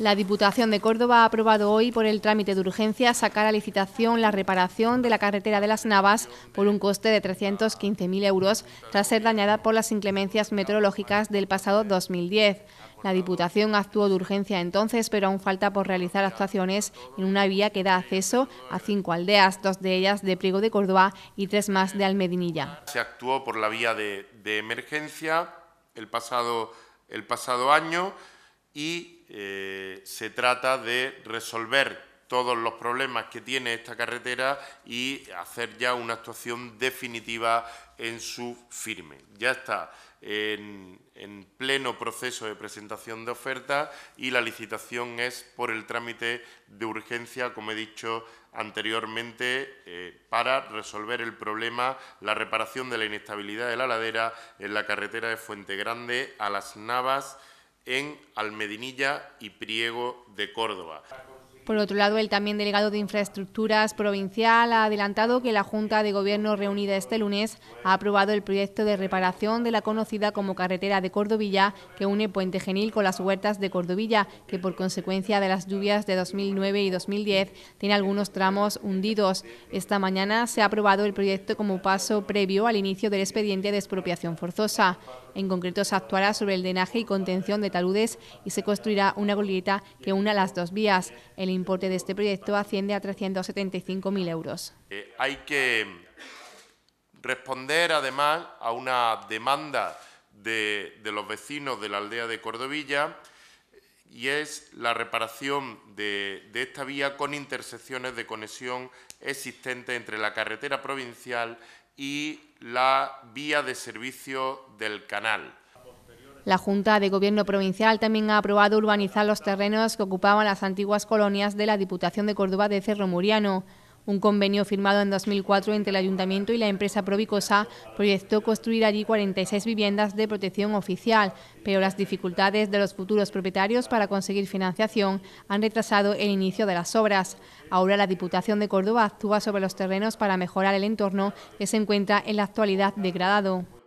La Diputación de Córdoba ha aprobado hoy por el trámite de urgencia sacar a licitación la reparación de la carretera de las Navas por un coste de 315.000 euros tras ser dañada por las inclemencias meteorológicas del pasado 2010. La Diputación actuó de urgencia entonces, pero aún falta por realizar actuaciones en una vía que da acceso a cinco aldeas, dos de ellas de Priego de Córdoba y tres más de Almedinilla. Se actuó por la vía de, emergencia el pasado año y eh, se trata de resolver todos los problemas que tiene esta carretera y hacer ya una actuación definitiva en su firme. Ya está en, pleno proceso de presentación de oferta y la licitación es por el trámite de urgencia, como he dicho anteriormente, eh, para resolver el problema, la reparación de la inestabilidad de la ladera en la carretera de Fuente Grande a las Navas, en Almedinilla y Priego de Córdoba. Por otro lado, el también delegado de Infraestructuras Provincial ha adelantado que la Junta de Gobierno reunida este lunes ha aprobado el proyecto de reparación de la conocida como carretera de Cordovilla que une Puente Genil con las huertas de Cordovilla, que por consecuencia de las lluvias de 2009 y 2010 tiene algunos tramos hundidos. Esta mañana se ha aprobado el proyecto como paso previo al inicio del expediente de expropiación forzosa. En concreto, se actuará sobre el drenaje y contención de taludes y se construirá una glorieta que una las dos vías. El el importe de este proyecto asciende a 375.000 euros. Eh, hay que responder, además, a una demanda de, los vecinos de la aldea de Cordovilla y es la reparación de, de, esta vía con intersecciones de conexión existente entre la carretera provincial y la vía de servicio del canal. La Junta de Gobierno Provincial también ha aprobado urbanizar los terrenos que ocupaban las antiguas colonias de la Diputación de Córdoba de Cerro Muriano. Un convenio firmado en 2004 entre el Ayuntamiento y la empresa Provicosa proyectó construir allí 46 viviendas de protección oficial, pero las dificultades de los futuros propietarios para conseguir financiación han retrasado el inicio de las obras. Ahora la Diputación de Córdoba actúa sobre los terrenos para mejorar el entorno que se encuentra en la actualidad degradado.